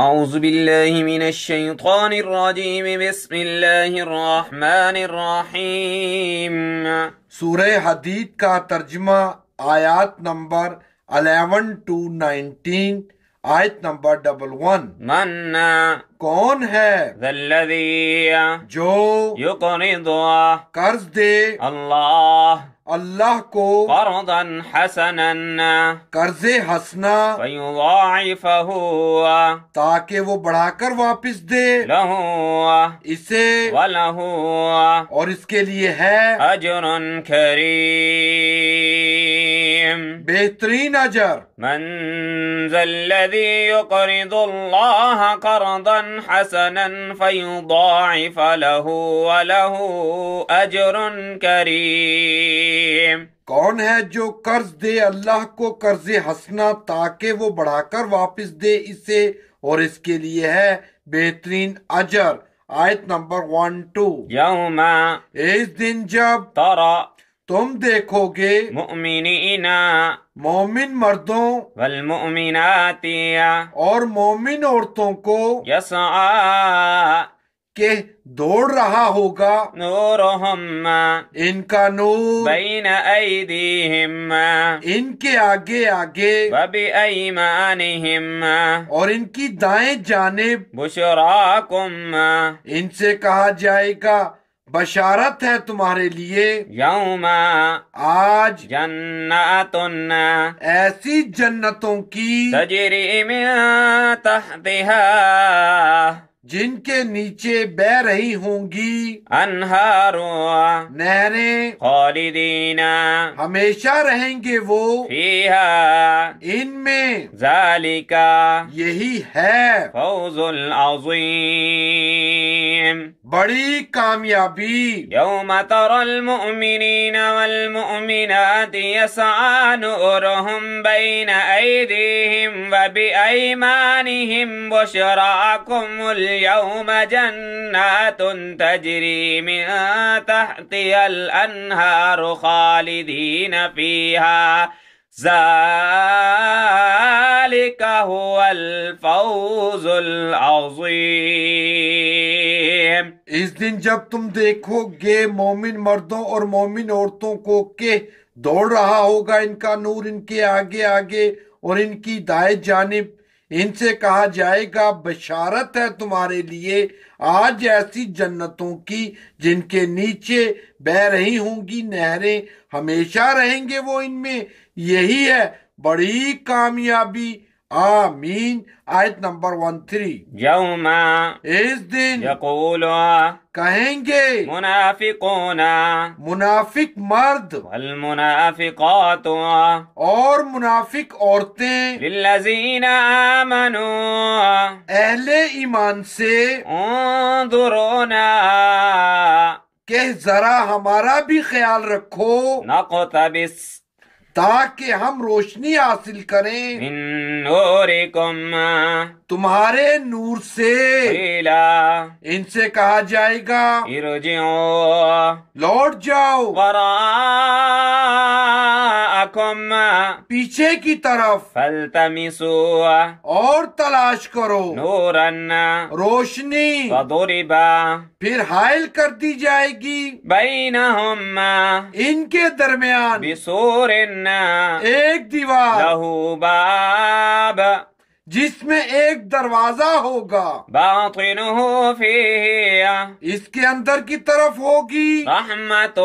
أعوذ بالله من الشيطان الرجيم بسم الله الرحمن الرحيم سورة حديد کا ترجمہ آيات نمبر 11 to 19 آیت نمبر ڈبل ون من کون ہے جو دعا کرز دے اللہ اللہ کو قرضا حسنا قرض حسنا فیضاعفہ ہوا تاکہ وہ بڑھا کر واپس دے لہو اسے ولہو اور اس کے لیے ہے اجر کریم بہترین الله قرضا حسنا فيضاعف له وله أجر كريم کون ہے جو قرض دے اللہ کو قرض حسنا تاکہ وہ بڑھا کر واپس دے اسے اور اس کے لیے ہے بہترین اجر آیت نمبر ون ٹو یوم اس دن جب تارا تم دیکھو گے مؤمنین مومن مردوں والمؤمنات اور مومن عورتوں کو یسعا کہ دوڑ رہا ہوگا نورہم ان کا نور بین ایدیہم ان کے آگے آگے وبی ایمانہم اور ان کی دائیں جانب بشراکم ان سے کہا جائے گا بشارت ہے تمہارے لیے یوم آج جنات ایسی جنتوں کی تجری میں جن کے نیچے بہ رہی ہوں گی انہاروں ہمیشہ رہیں گے وہ فیہا ان میں ذالکہ یہی ہے فوز العظیم بڑی کامیابی یوم تر المؤمنین والمؤمنات يسعى نورهم بین ايديهم و بی بشراکم اليوم جنات تجری من تحت الانهار خالدین فيها ذالک الفوز العظیم اس دن جب تم دیکھو گے مومن مردوں اور مومن عورتوں کو کہ دوڑ رہا ہوگا ان کا نور ان کے آگے آگے اور ان کی دائیں جانب ان سے کہا جائے گا بشارت ہے تمہارے لیے آج ایسی جنتوں کی جن کے نیچے بہ رہی ہوں گی نہریں ہمیشہ رہیں گے وہ ان میں یہی ہے بڑی کامیابی آمين آيت نمبر 13 يوم إذ دن يقول کہیں گے منافقون منافق مرد والمنافقات اور منافق عورتیں للذين آمنوا اہل ایمان سے انظرونا کہ ذرا ہمارا بھی خیال رکھو نقتبس تاکہ ہم روشنی حاصل کریں من نورکم تمہارے نور سے ان سے کہا جائے گا لوٹ جاؤ وراءکم پیچھے کی طرف فلتمی اور تلاش کرو نورن روشنی فضربا پھر حائل کر دی جائے گی بینہم ان کے درمیان بسورن ایک دیوار لہو باب جس میں ایک دروازہ ہوگا باطنہ فیہ اس کے اندر کی طرف ہوگی رحمت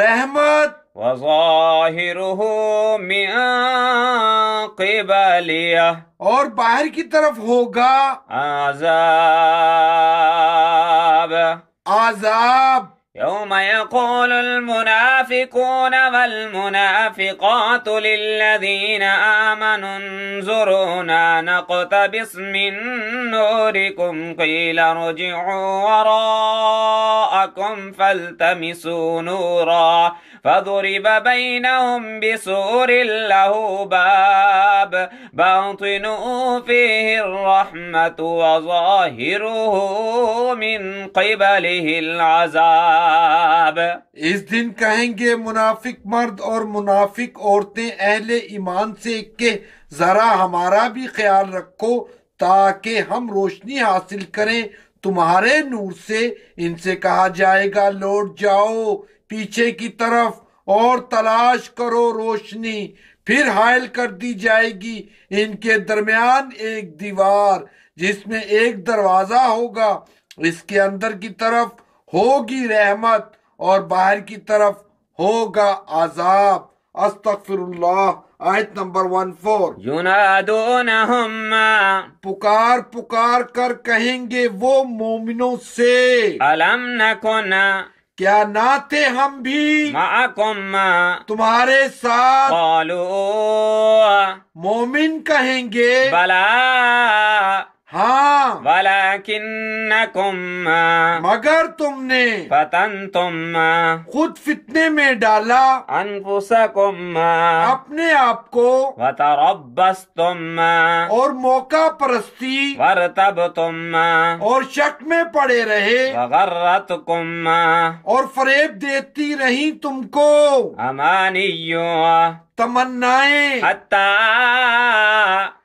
رحمت وظاہرہ من قبلیہ اور باہر کی طرف ہوگا عذاب عذاب يوم يقول المنافقون والمنافقات للذين آمنوا انظرونا نقتبس من نوركم قيل ارجعوا وراءكم فالتمسوا نورا فضرب بينهم بسور له باب باطنه فيه الرحمة وظاهره من قبله العذاب اس دن کہیں گے منافق مرد اور منافق عورتیں اہل ایمان سے کہ ذرا ہمارا بھی خیال رکھو تاکہ ہم روشنی حاصل کریں تمہارے نور سے ان سے کہا جائے گا لوٹ جاؤ پیچھے کی طرف اور تلاش کرو روشنی پھر حائل کر دی جائے گی ان کے درمیان ایک دیوار جس میں ایک دروازہ ہوگا اس کے اندر کی طرف ہوگی رحمت اور باہر کی طرف ہوگا عذاب استغفر اللہ آیت نمبر ون فور دون پکار کر کہیں گے وہ مومنوں سے علم کیا نہ تھے ہم بھی معاکم تمہارے ساتھ قالو مومن کہیں گے بلا ہاں وَلَكِنَّكُمْ مگر تم نے وطن تم خود فتنے میں ڈالا انفسکم اپنے آپ کو اور موقع پرستی بر تب اور شک میں پڑے رہے مگر اور فریب دیتی رہی تم کو تمنائیں تمنا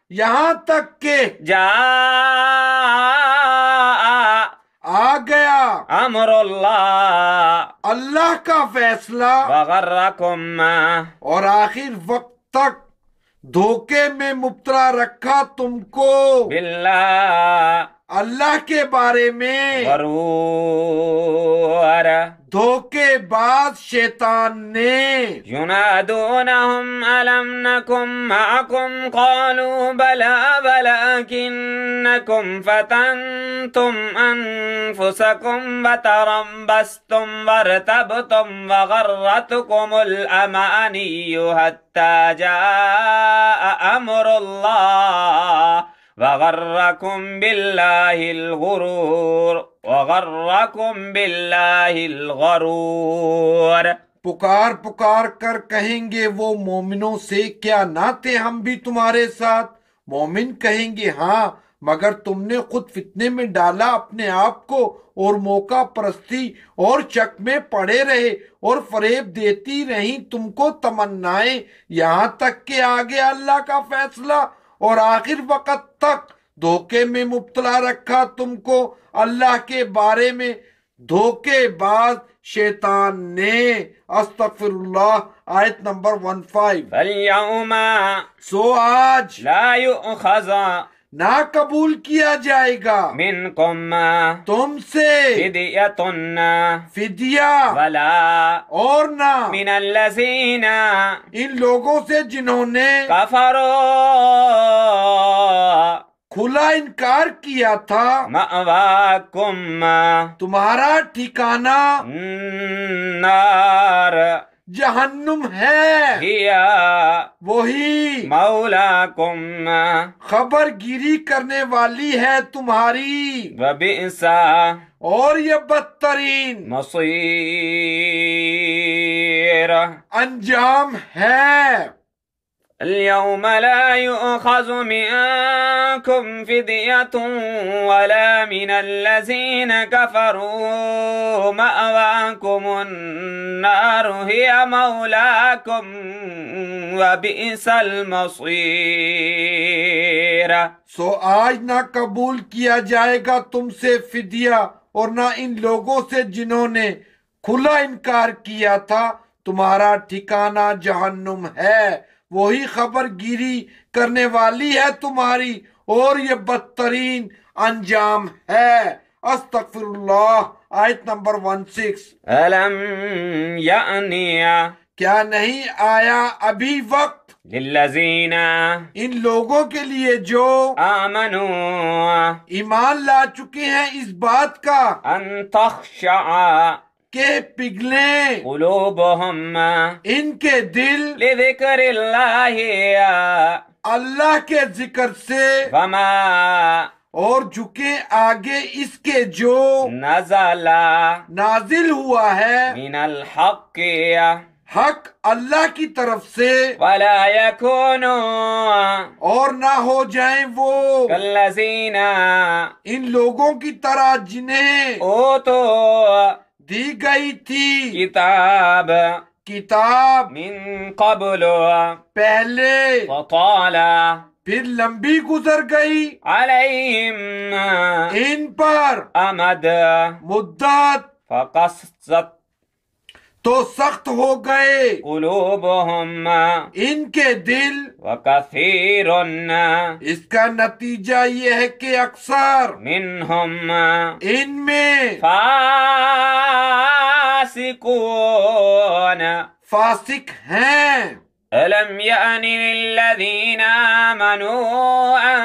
یہاں تک کہ جا آ گیا امر اللہ اللہ کا فیصلہ وغرکم اور آخر وقت تک دھوکے میں مبتلا رکھا تم کو باللہ اللہ کے بارے میں غرور دھوکے باز شیطان نے ینادونہم علم نکم معکم قالوا بلا بلکنکم فتنتم انفسکم وتربستم ورتبتم وغرتکم الامانی حتی جاء امر اللہ الغرور وغركم بالله الغرور پکار پکار کر کہیں گے وہ مومنوں سے کیا نہ تھے ہم بھی تمہارے ساتھ مومن کہیں گے ہاں مگر تم نے خود فتنے میں ڈالا اپنے آپ کو اور موقع پرستی اور چک میں پڑے رہے اور فریب دیتی رہی تم کو تمنائیں یہاں تک کہ آگے اللہ کا فیصلہ اور آخر وقت تک دھوکے میں مبتلا رکھا تم کو اللہ کے بارے میں دھوکے بعد شیطان نے استغفر اللہ آیت نمبر ون فائیو سو آج خزاں نہ قبول کیا جائے گا من کم تم سے اور نہ من الزین ان لوگوں سے جنہوں نے کفرو کھلا انکار کیا تھا کم تمہارا ٹھکانہ جہنم ہے وہی مولا کم خبر گیری کرنے والی ہے تمہاری رب اور یہ بدترین مصیر انجام ہے اليوم لا يؤخذ منكم فدية ولا من الذين كفروا مأواكم النار هي مولاكم وبئس المصير سو آج نہ قبول کیا جائے گا تم سے فدیہ اور نہ ان لوگوں سے جنہوں نے کھلا انکار کیا تھا تمہارا ٹھکانہ جہنم ہے وہی خبر گیری کرنے والی ہے تمہاری اور یہ بدترین انجام ہے استغفر اللہ آیت نمبر ون سکس کیا نہیں آیا ابھی للذین ان لوگوں کے لیے جو ایمان لا چکے ہیں اس بات کا ان تخشع کے پگھلے قلوبہم ان کے دل لذکر اللہ اللہ کے ذکر سے وما اور جھکے آگے اس کے جو نزالا نازل ہوا ہے من الحق حق اللہ کی طرف سے ولا کون اور نہ ہو جائیں وہ اللہ ان لوگوں کی طرح جنہیں اوتو تو दी गई थी किताब किताब من قبل पहले وطال फिर लंबी गुजर गई عليهم इन पर अमद मुद्दत فقصت تو سخت ہو گئے قلوبہم ان کے دل وکثیرن اس کا نتیجہ یہ ہے کہ اکثر منہم ان میں فاسقون فاسق ہیں الم یعنی لِلَّذِينَ آمَنُوا أَنْ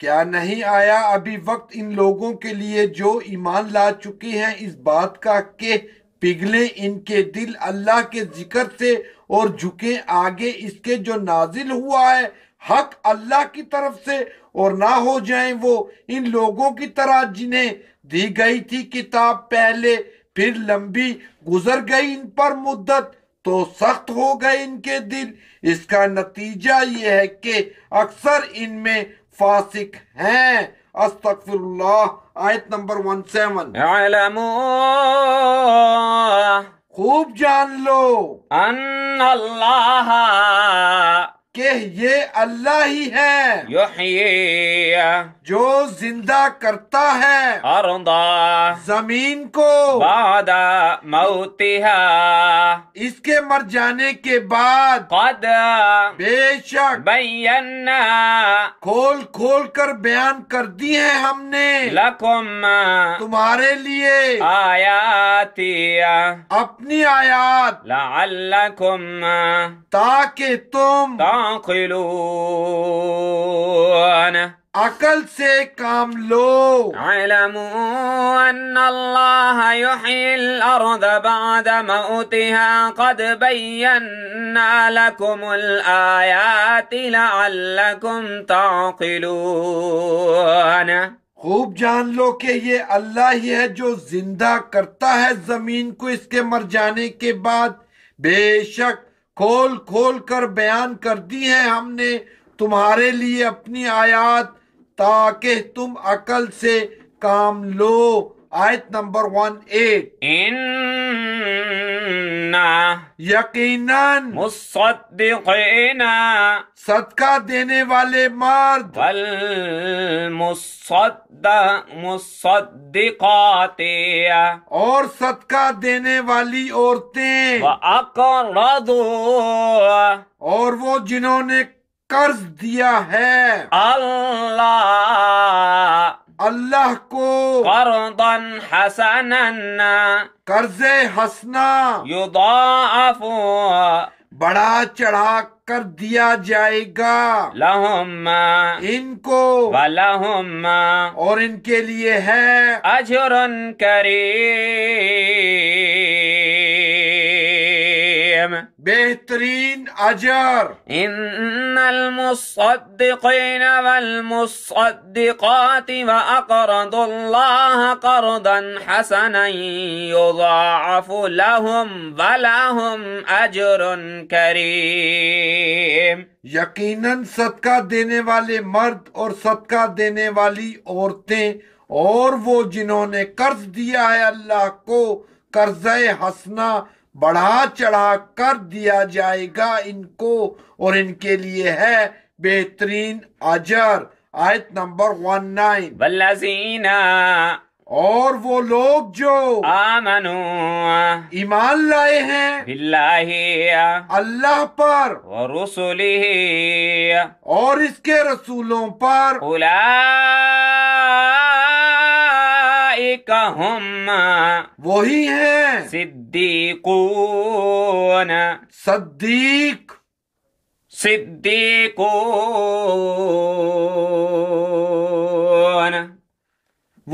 کیا نہیں آیا ابھی وقت ان لوگوں کے لیے جو ایمان لا چکے ہیں اس بات کا کہ ان کے دل اللہ کے ذکر سے اور جھکیں آگے اس کے جو نازل ہوا ہے حق اللہ کی طرف سے اور نہ ہو جائیں وہ ان لوگوں کی طرح جنہیں دی گئی تھی کتاب پہلے پھر لمبی گزر گئی ان پر مدت تو سخت ہو گئے ان کے دل اس کا نتیجہ یہ ہے کہ اکثر ان میں فاسق ہیں استغفر اللہ آیت نمبر ون سیون خوب جان لو ان اللہ کہ یہ اللہ ہی ہے جو زندہ کرتا ہے ارضا زمین کو بعد موتها اس کے مر جانے کے بعد قد بے شک بینا کھول کھول کر بیان کر دی ہے ہم نے لکم تمہارے لیے آیاتی اپنی آیات لعلکم تاکہ تم تعقلون عقل سے کام لو علمو ان اللہ یحیی الارض بعد موتها قد بینا لکم الآیات لعلکم تعقلون خوب جان لو کہ یہ اللہ ہی ہے جو زندہ کرتا ہے زمین کو اس کے مر جانے کے بعد بے شک کھول کھول کر بیان کر دی ہے ہم نے تمہارے لیے اپنی آیات تاکہ تم عقل سے کام لو آیت نمبر ون ایٹ ان یقیناً سب صدقہ دینے والے مرد دل مصد اور صدقہ دینے والی عورتیں کڑ اور وہ جنہوں نے قرض دیا ہے اللہ اللہ کو قرضاً حسناً قرض حسنا یضاعف بڑا چڑھا کر دیا جائے گا لہم ان کو لہم اور ان کے لیے ہے اجر کریم بہترین اجر ان اجرم صدا والد اللہ لهم ولهم اجر کریم یقیناً صدقہ دینے والے مرد اور صدقہ دینے والی عورتیں اور وہ جنہوں نے قرض دیا ہے اللہ کو قرض حسنا بڑھا چڑھا کر دیا جائے گا ان کو اور ان کے لیے ہے بہترین اجر آیت نمبر ون نائن بلینہ اور وہ لوگ جو آمنو ایمان لائے ہیں اللہ پر رسول اور اس کے رسولوں پر اولاد کہم وہی ہیں صدیقون صدیق صدیقون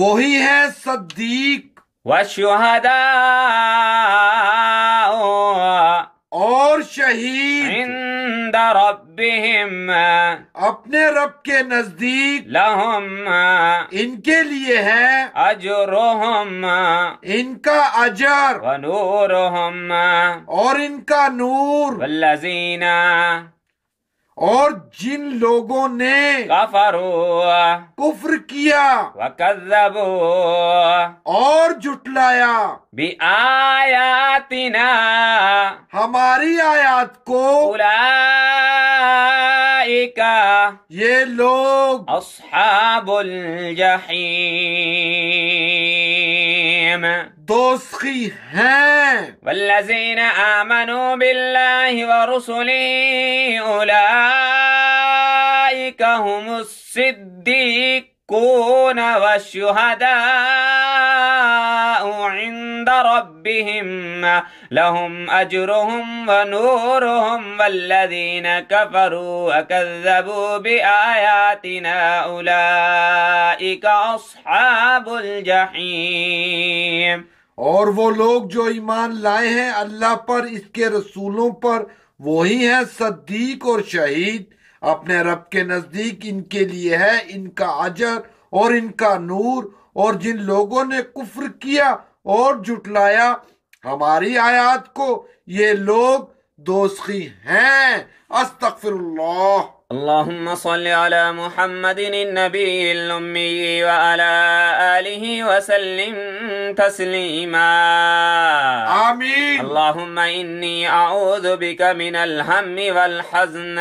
وہی ہے صدیق وشہداؤں اور شہید ربهم اپنے رب کے نزدیک لہم ان کے لیے ہے اجرهم ان کا اجر ونورهم اور ان کا نور والذین اور جن لوگوں نے کفر کیا و اور جٹلایا بی آیاتنا ہماری آیات کو پورا یہ لوگ اصحاب الجحیم تصخيها والذين آمنوا بالله ورسله أولئك هم الصديقون والشهداء عند ربهم لهم أجرهم ونورهم والذين كفروا وكذبوا بآياتنا أولئك أصحاب الجحيم اور وہ لوگ جو ایمان لائے ہیں اللہ پر اس کے رسولوں پر وہی ہیں صدیق اور شہید اپنے رب کے نزدیک ان کے لیے ہے ان کا اجر اور ان کا نور اور جن لوگوں نے کفر کیا اور جٹلایا ہماری آیات کو یہ لوگ دوستی ہیں اللهم صل على محمد النبي الأمي وعلى آله وسلم تسليما آمين اللهم إني أعوذ بك من الهم والحزن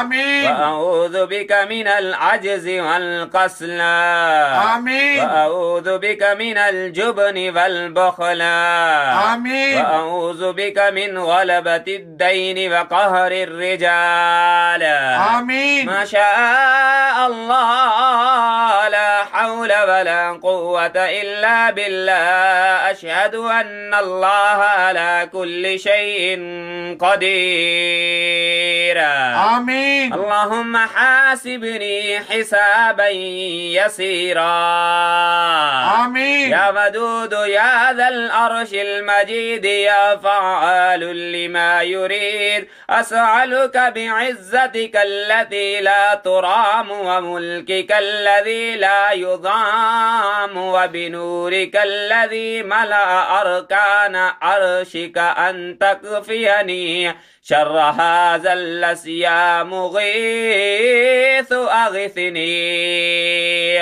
آمين وأعوذ بك من العجز والقسل آمين وأعوذ بك من الجبن والبخل آمين وأعوذ بك من غلبة الدين وقهر الرجال آمين ما شاء الله لا حول ولا قوة إلا بالله أشهد أن الله على كل شيء قدير آمين اللهم حاسبني حسابا يسيرا آمين يا ودود يا ذا الأرش المجيد يا فعال لما يريد أسألك بعزتك التي لا ترام وملكك الذي لا يضام العلم وبنورك الذي ملأ أركان عرشك أن تكفيني شر هذا الَّذِيَ يا مغيث أغثني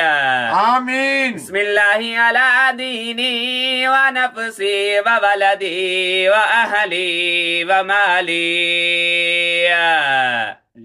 آمين بسم الله على ديني ونفسي وبلدي وأهلي ومالي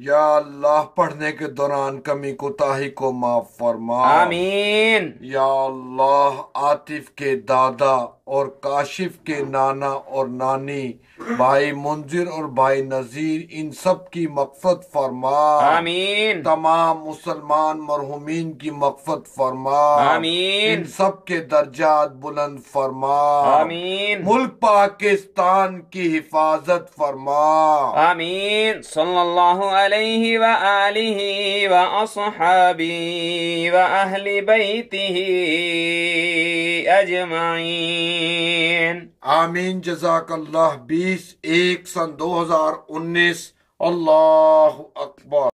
یا اللہ پڑھنے کے دوران کمی کوتاہی کو معاف فرما آمین یا اللہ عاطف کے دادا اور کاشف کے نانا اور نانی بھائی منظر اور بھائی نذیر ان سب کی مقفت فرما آمین تمام مسلمان مرحومین کی مقفت فرما آمین ان سب کے درجات بلند فرما آمین ملک پاکستان کی حفاظت فرما آمین صلی اللہ علیہ وآلہ وآصحابی وآہل صحابی اجمعین آمین آمین جزاک اللہ بیس ایک سن دو ہزار انیس اللہ اکبر